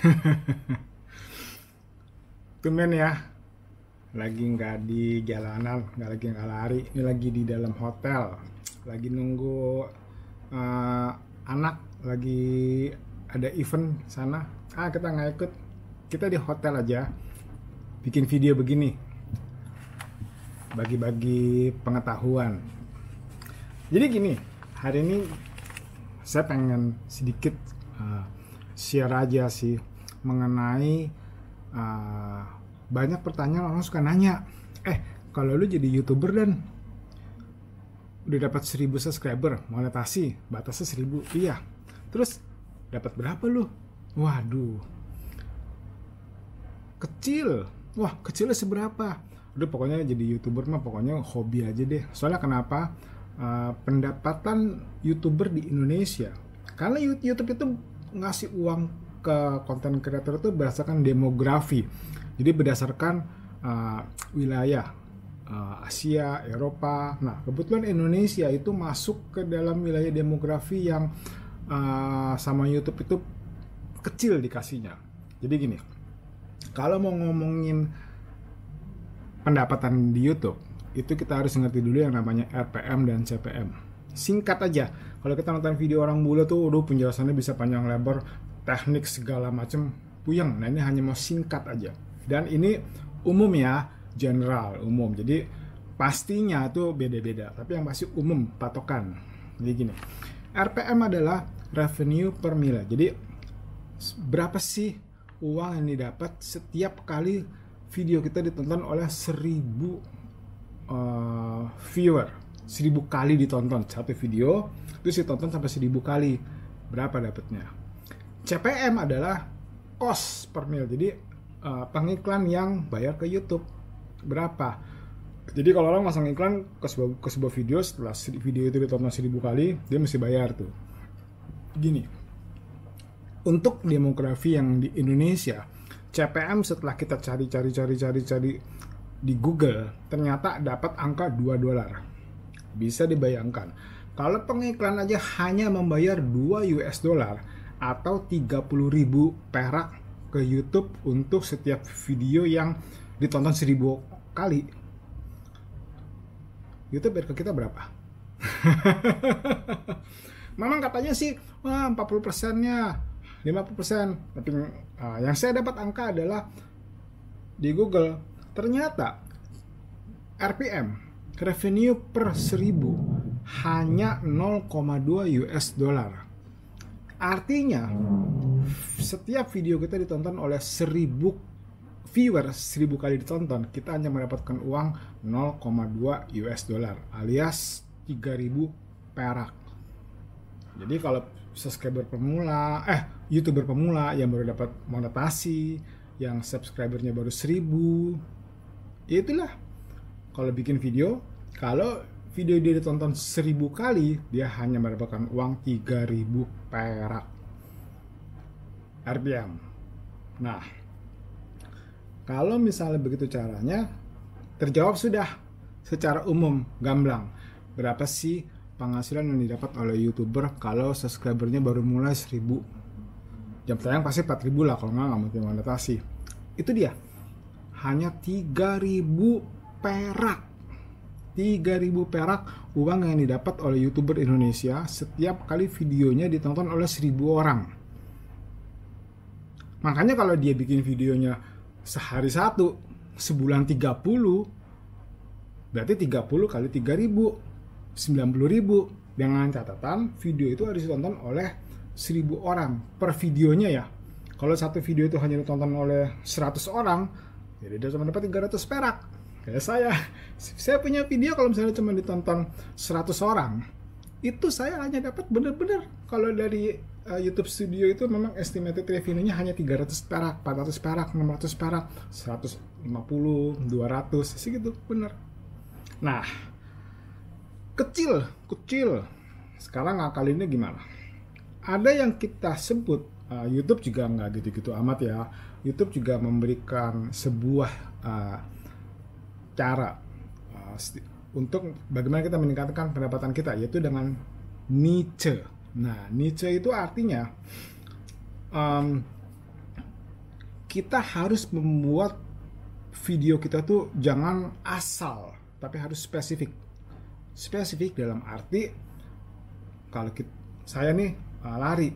tuh Tumen ya, lagi nggak di jalanan, nggak lagi nggak lari, ini lagi di dalam hotel, lagi nunggu uh, anak, lagi ada event sana. Ah kita nggak ikut, kita di hotel aja, bikin video begini, bagi-bagi pengetahuan. Jadi gini, hari ini saya pengen sedikit uh, share aja sih mengenai uh, banyak pertanyaan orang suka nanya eh kalau lu jadi youtuber dan udah dapat 1000 subscriber monetasi batasnya 1000 iya terus dapat berapa lu waduh kecil wah kecilnya seberapa udah pokoknya jadi youtuber mah pokoknya hobi aja deh soalnya kenapa uh, pendapatan youtuber di Indonesia karena YouTube itu ngasih uang ke konten kreator itu berdasarkan demografi. Jadi berdasarkan uh, wilayah uh, Asia, Eropa. Nah, kebetulan Indonesia itu masuk ke dalam wilayah demografi yang uh, sama YouTube itu kecil dikasihnya. Jadi gini, kalau mau ngomongin pendapatan di YouTube, itu kita harus ngerti dulu yang namanya RPM dan CPM. Singkat aja, kalau kita nonton video orang bule tuh, aduh penjelasannya bisa panjang lebar, teknik segala macam puyeng nah ini hanya mau singkat aja dan ini umum ya general umum jadi pastinya itu beda-beda tapi yang pasti umum patokan jadi gini RPM adalah revenue per mile jadi berapa sih uang yang didapat setiap kali video kita ditonton oleh seribu uh, viewer seribu kali ditonton satu video terus ditonton sampai seribu kali berapa dapatnya CPM adalah cost per mil. Jadi uh, pengiklan yang bayar ke YouTube berapa? Jadi kalau orang masang iklan ke sebuah, ke sebuah video setelah video itu ditonton seribu kali, dia mesti bayar tuh. Gini, untuk demografi yang di Indonesia, CPM setelah kita cari cari cari cari cari di Google ternyata dapat angka 2 dolar. Bisa dibayangkan, kalau pengiklan aja hanya membayar 2 US dollar, atau 30.000 perak ke YouTube untuk setiap video yang ditonton 1000 kali. YouTube bayar ke kita berapa? Memang katanya sih wah 40 persennya 50 persen tapi uh, yang saya dapat angka adalah di Google ternyata RPM revenue per 1000 hanya 0,2 US dollar Artinya setiap video kita ditonton oleh seribu viewer seribu kali ditonton, kita hanya mendapatkan uang 0,2 US dollar alias 3000 perak. Jadi kalau subscriber pemula, eh YouTuber pemula yang baru dapat monetasi, yang subscribernya baru seribu ya itulah kalau bikin video, kalau video dia ditonton seribu kali, dia hanya mendapatkan uang 3000 perak. RPM. Nah, kalau misalnya begitu caranya, terjawab sudah secara umum, gamblang. Berapa sih penghasilan yang didapat oleh YouTuber kalau subscribernya baru mulai seribu Jam tayang pasti 4000 lah, kalau nggak nggak mungkin monetasi. Itu dia. Hanya 3000 perak 3000 perak uang yang didapat oleh youtuber Indonesia setiap kali videonya ditonton oleh 1000 orang. Makanya kalau dia bikin videonya sehari satu, sebulan 30, berarti 30 kali 3000, 90000 dengan catatan video itu harus ditonton oleh 1000 orang per videonya ya. Kalau satu video itu hanya ditonton oleh 100 orang, jadi ya dia cuma dapat 300 perak kayak saya saya punya video kalau misalnya cuma ditonton 100 orang itu saya hanya dapat bener-bener kalau dari uh, YouTube Studio itu memang estimated revenue-nya hanya 300 perak, 400 perak, 600 perak, 150, 200, segitu bener. Nah, kecil, kecil. Sekarang ini gimana? Ada yang kita sebut uh, YouTube juga nggak gitu-gitu amat ya. YouTube juga memberikan sebuah uh, cara uh, untuk bagaimana kita meningkatkan pendapatan kita yaitu dengan niche. Nah, niche itu artinya um, kita harus membuat video kita tuh jangan asal, tapi harus spesifik. Spesifik dalam arti kalau kita, saya nih uh, lari,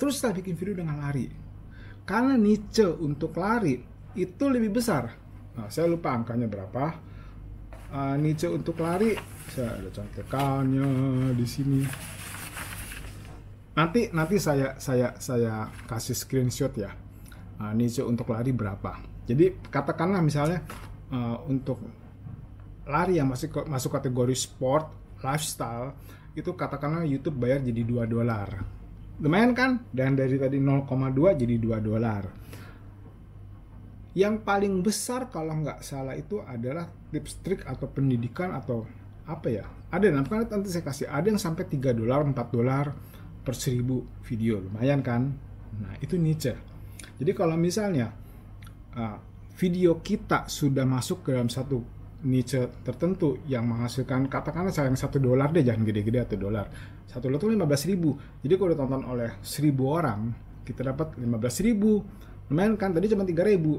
terus saya bikin video dengan lari. Karena niche untuk lari itu lebih besar. Nah, saya lupa angkanya berapa, uh, Nietzsche untuk lari saya ada contekannya di sini nanti nanti saya saya saya kasih screenshot ya uh, Nietzsche untuk lari berapa jadi katakanlah misalnya uh, untuk lari yang masuk masuk kategori sport lifestyle itu katakanlah YouTube bayar jadi dua dolar lumayan kan dan dari tadi 0,2 jadi dua dolar yang paling besar kalau nggak salah itu adalah tips trik atau pendidikan atau apa ya ada yang nanti saya kasih ada yang sampai 3 dolar 4 dolar per seribu video lumayan kan nah itu niche jadi kalau misalnya ah, video kita sudah masuk ke dalam satu niche tertentu yang menghasilkan katakanlah saya yang satu dolar deh jangan gede-gede atau dolar satu dolar itu belas ribu jadi kalau ditonton oleh seribu orang kita dapat lima belas ribu lumayan kan tadi cuma tiga ribu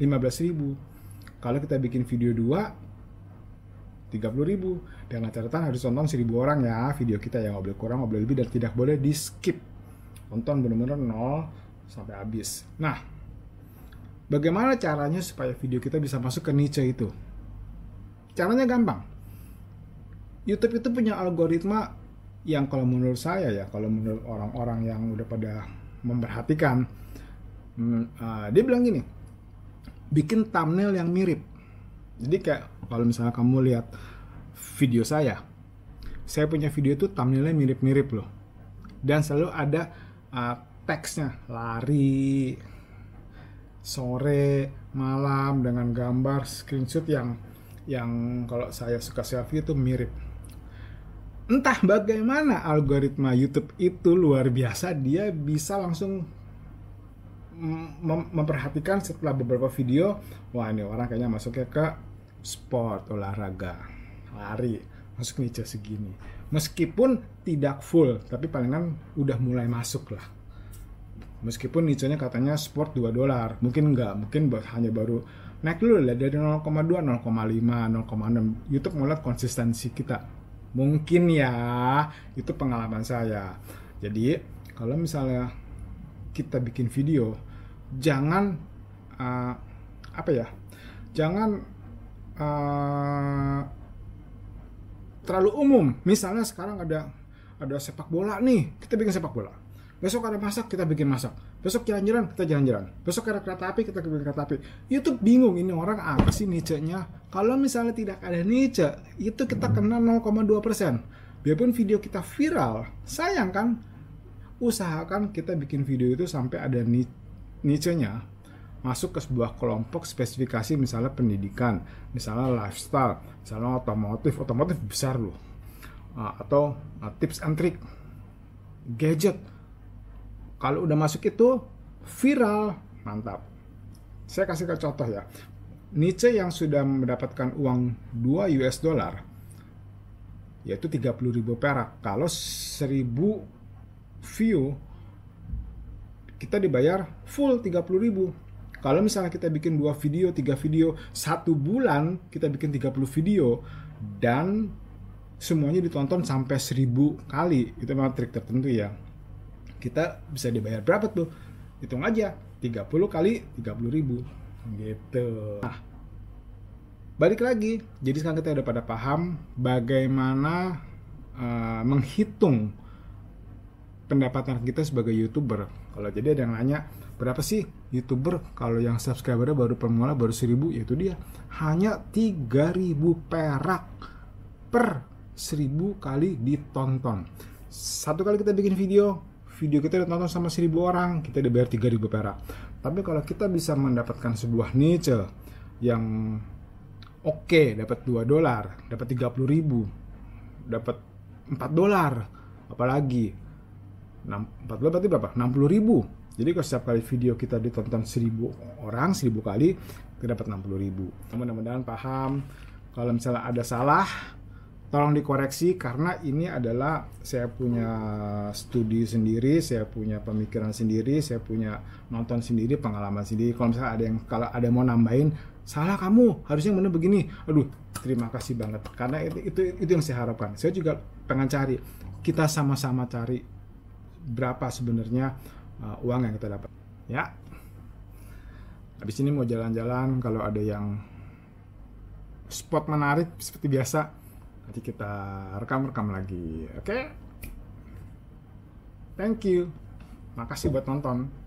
15.000 kalau kita bikin video 2 30.000 dengan catatan harus nonton 1.000 orang ya video kita yang nggak boleh kurang nggak boleh lebih dan tidak boleh di skip Nonton benar-benar nol sampai habis nah bagaimana caranya supaya video kita bisa masuk ke niche itu caranya gampang YouTube itu punya algoritma yang kalau menurut saya ya kalau menurut orang-orang yang udah pada memperhatikan hmm, uh, dia bilang gini bikin thumbnail yang mirip. Jadi kayak kalau misalnya kamu lihat video saya, saya punya video itu thumbnailnya mirip-mirip loh. Dan selalu ada uh, teksnya lari, sore, malam dengan gambar screenshot yang yang kalau saya suka selfie itu mirip. Entah bagaimana algoritma YouTube itu luar biasa, dia bisa langsung mem memperhatikan setelah beberapa video wah ini orang kayaknya masuknya ke sport olahraga lari masuk niche segini meskipun tidak full tapi palingan udah mulai masuk lah meskipun niche-nya katanya sport 2 dolar mungkin enggak mungkin hanya baru naik dulu lah dari 0,2 0,5 0,6 YouTube melihat konsistensi kita mungkin ya itu pengalaman saya jadi kalau misalnya kita bikin video jangan uh, apa ya jangan uh, terlalu umum misalnya sekarang ada ada sepak bola nih kita bikin sepak bola besok ada masak kita bikin masak besok jalan-jalan kita jalan-jalan besok ada kereta api kita bikin kereta api YouTube bingung ini orang apa sih niche-nya kalau misalnya tidak ada niche itu kita kena 0,2% biarpun video kita viral sayang kan usahakan kita bikin video itu sampai ada niche niche-nya masuk ke sebuah kelompok spesifikasi misalnya pendidikan, misalnya lifestyle, misalnya otomotif, otomotif besar loh, ah, atau ah, tips and trick, gadget. Kalau udah masuk itu viral, mantap. Saya kasih ke contoh ya. Niche yang sudah mendapatkan uang 2 US dollar yaitu 30.000 perak. Kalau 1000 view kita dibayar full 30000 Kalau misalnya kita bikin dua video, tiga video, satu bulan kita bikin 30 video dan semuanya ditonton sampai 1000 kali. Itu memang trik tertentu ya. Kita bisa dibayar berapa tuh? Hitung aja, 30 kali 30000 Gitu. Nah, balik lagi. Jadi sekarang kita udah pada paham bagaimana uh, menghitung pendapatan kita sebagai youtuber. Kalau jadi ada yang nanya berapa sih youtuber kalau yang subscribernya baru pemula baru seribu yaitu dia hanya 3000 perak per 1000 kali ditonton. Satu kali kita bikin video, video kita ditonton sama 1000 orang, kita dibayar 3000 perak. Tapi kalau kita bisa mendapatkan sebuah niche yang oke, okay, dapat 2 dolar, dapat 30 ribu, dapat 4 dolar, apalagi 40 14 berarti berapa? 60 ribu. Jadi kalau setiap kali video kita ditonton 1000 orang, 1000 kali, kita dapat 60 ribu. Nah, mudah-mudahan paham. Kalau misalnya ada salah, tolong dikoreksi karena ini adalah saya punya studi sendiri, saya punya pemikiran sendiri, saya punya nonton sendiri, pengalaman sendiri. Kalau misalnya ada yang kalau ada yang mau nambahin, salah kamu, harusnya benar begini. Aduh, terima kasih banget karena itu itu, itu yang saya harapkan. Saya juga pengen cari kita sama-sama cari berapa sebenarnya uh, uang yang kita dapat ya habis ini mau jalan-jalan kalau ada yang spot menarik seperti biasa nanti kita rekam-rekam lagi oke okay? thank you makasih buat nonton